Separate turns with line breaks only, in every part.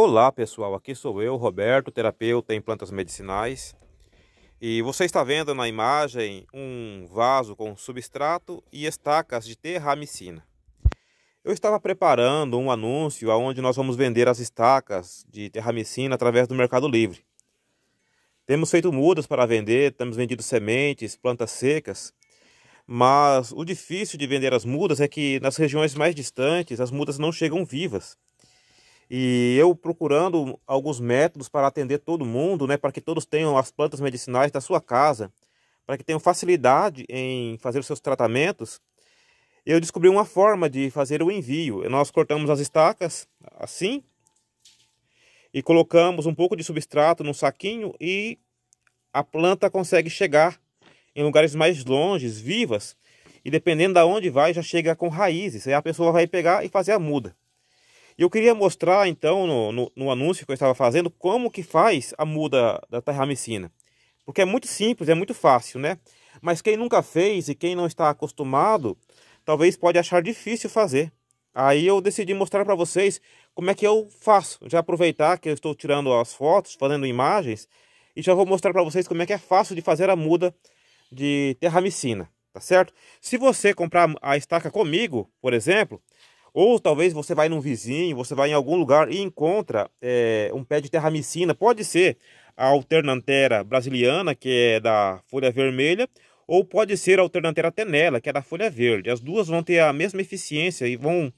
Olá pessoal, aqui sou eu, Roberto, terapeuta em plantas medicinais. E você está vendo na imagem um vaso com substrato e estacas de terramicina. Eu estava preparando um anúncio onde nós vamos vender as estacas de terramicina através do Mercado Livre. Temos feito mudas para vender, temos vendido sementes, plantas secas, mas o difícil de vender as mudas é que nas regiões mais distantes as mudas não chegam vivas. E eu procurando alguns métodos para atender todo mundo, né, para que todos tenham as plantas medicinais da sua casa, para que tenham facilidade em fazer os seus tratamentos, eu descobri uma forma de fazer o envio. Nós cortamos as estacas assim e colocamos um pouco de substrato num saquinho e a planta consegue chegar em lugares mais longes, vivas, e dependendo da de onde vai, já chega com raízes. Aí a pessoa vai pegar e fazer a muda eu queria mostrar então no, no, no, anúncio que eu estava fazendo como que faz a muda da terramicina. Porque é muito simples, é muito fácil, né? Mas quem nunca fez e quem não está acostumado, talvez pode achar difícil fazer. Aí eu decidi mostrar para vocês como é que eu faço. Já aproveitar que eu estou tirando as fotos, fazendo imagens, e já vou mostrar para vocês como é que é fácil de fazer a muda de terramicina, tá certo? Se você comprar a estaca comigo, por exemplo, ou talvez você vai num vizinho, você vai em algum lugar e encontra é, um pé de terramicina. Pode ser a alternantera brasiliana, que é da folha vermelha, ou pode ser a alternantera tenela, que é da folha verde. As duas vão ter a mesma eficiência e vão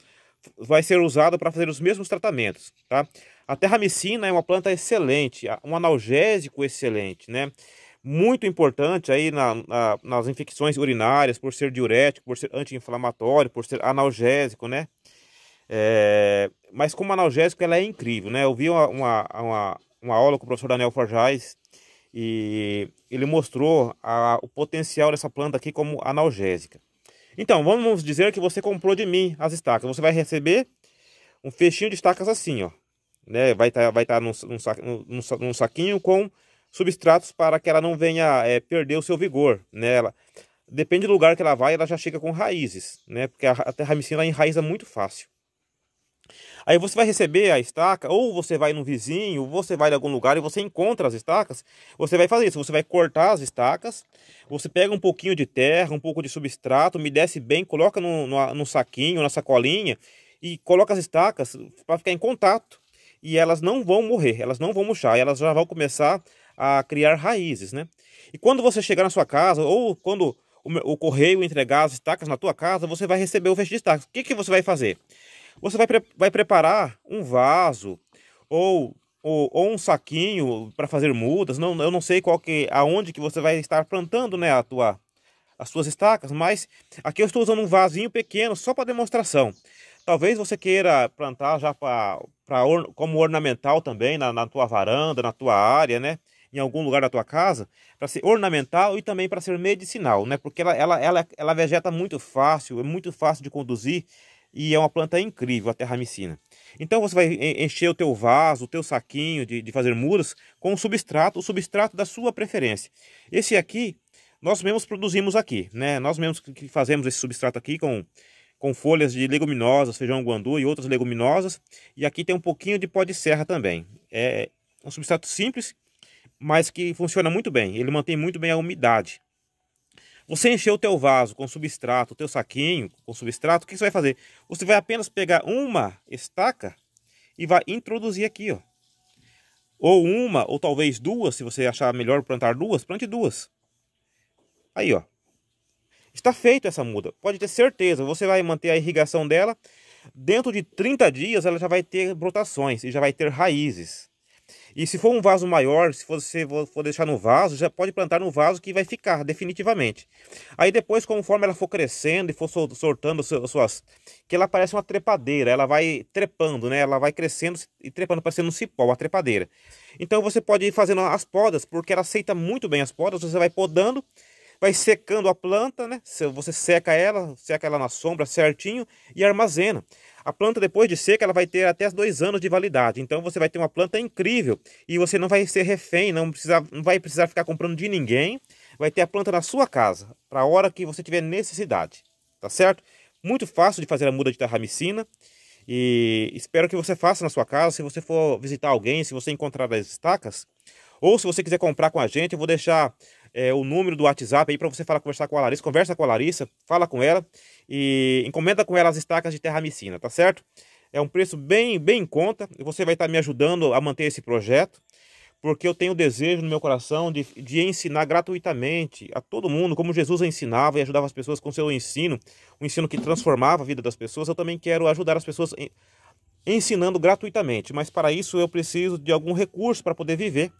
vai ser usada para fazer os mesmos tratamentos, tá? A terramicina é uma planta excelente, um analgésico excelente, né? muito importante aí na, na, nas infecções urinárias, por ser diurético, por ser anti-inflamatório, por ser analgésico, né? É, mas como analgésico ela é incrível, né? Eu vi uma, uma, uma, uma aula com o professor Daniel Forjais e ele mostrou a, o potencial dessa planta aqui como analgésica. Então, vamos dizer que você comprou de mim as estacas. Você vai receber um fechinho de estacas assim, ó. Né? Vai estar tá, vai tá num, num, num, num saquinho com substratos para que ela não venha é, perder o seu vigor. Né? depende do lugar que ela vai, ela já chega com raízes, né? porque a, a terramicina enraiza muito fácil. Aí você vai receber a estaca, ou você vai no vizinho, ou você vai em algum lugar e você encontra as estacas. Você vai fazer isso, você vai cortar as estacas, você pega um pouquinho de terra, um pouco de substrato, umedece bem, coloca no, no, no saquinho, na sacolinha e coloca as estacas para ficar em contato. E elas não vão morrer, elas não vão murchar, elas já vão começar a criar raízes, né? E quando você chegar na sua casa, ou quando o, o correio entregar as estacas na tua casa, você vai receber o fecho de estacas. O que, que você vai fazer? Você vai, pre vai preparar um vaso ou, ou, ou um saquinho para fazer mudas. Não, eu não sei qual que, aonde que você vai estar plantando né, a tua, as suas estacas, mas aqui eu estou usando um vasinho pequeno só para demonstração. Talvez você queira plantar já para or, como ornamental também na, na tua varanda, na tua área, né? em algum lugar da tua casa para ser ornamental e também para ser medicinal, né? Porque ela, ela, ela, ela vegeta muito fácil, é muito fácil de conduzir e é uma planta incrível a terramicina. Então você vai encher o teu vaso, o teu saquinho de, de fazer muros com o substrato, o substrato da sua preferência. Esse aqui nós mesmos produzimos aqui, né? Nós mesmos que fazemos esse substrato aqui com com folhas de leguminosas, feijão guandu e outras leguminosas. E aqui tem um pouquinho de pó de serra também. É, é um substrato simples mas que funciona muito bem. Ele mantém muito bem a umidade. Você encheu o teu vaso com substrato, o teu saquinho com substrato, o que você vai fazer? Você vai apenas pegar uma estaca e vai introduzir aqui, ó. Ou uma, ou talvez duas, se você achar melhor plantar duas, plante duas. Aí, ó. Está feito essa muda. Pode ter certeza, você vai manter a irrigação dela. Dentro de 30 dias ela já vai ter brotações e já vai ter raízes. E se for um vaso maior, se você for deixar no vaso, já pode plantar no vaso que vai ficar definitivamente. Aí depois, conforme ela for crescendo e for soltando suas... Que ela parece uma trepadeira, ela vai trepando, né? Ela vai crescendo e trepando, parecendo um cipó, uma trepadeira. Então você pode ir fazendo as podas, porque ela aceita muito bem as podas, você vai podando vai secando a planta, né? Você seca ela, seca ela na sombra certinho e armazena. A planta, depois de seca, ela vai ter até dois anos de validade. Então você vai ter uma planta incrível e você não vai ser refém, não, precisa, não vai precisar ficar comprando de ninguém. Vai ter a planta na sua casa, para a hora que você tiver necessidade. Tá certo? Muito fácil de fazer a muda de terramicina. E espero que você faça na sua casa. Se você for visitar alguém, se você encontrar as estacas, ou se você quiser comprar com a gente, eu vou deixar é, o número do WhatsApp aí para você falar, conversar com a Larissa. Conversa com a Larissa, fala com ela e encomenda com ela as estacas de terramicina, tá certo? É um preço bem, bem em conta. e Você vai estar tá me ajudando a manter esse projeto, porque eu tenho o desejo no meu coração de, de ensinar gratuitamente a todo mundo, como Jesus ensinava e ajudava as pessoas com seu ensino, um ensino que transformava a vida das pessoas. Eu também quero ajudar as pessoas ensinando gratuitamente, mas para isso eu preciso de algum recurso para poder viver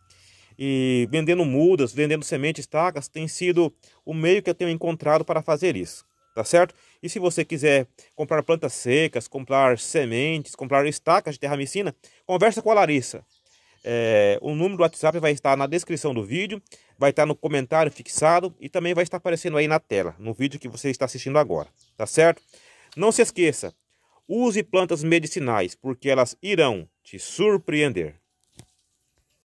e vendendo mudas, vendendo sementes, estacas, tem sido o meio que eu tenho encontrado para fazer isso, tá certo? E se você quiser comprar plantas secas, comprar sementes, comprar estacas de terramicina, conversa com a Larissa. É, o número do WhatsApp vai estar na descrição do vídeo, vai estar no comentário fixado e também vai estar aparecendo aí na tela, no vídeo que você está assistindo agora, tá certo? Não se esqueça, use plantas medicinais, porque elas irão te surpreender.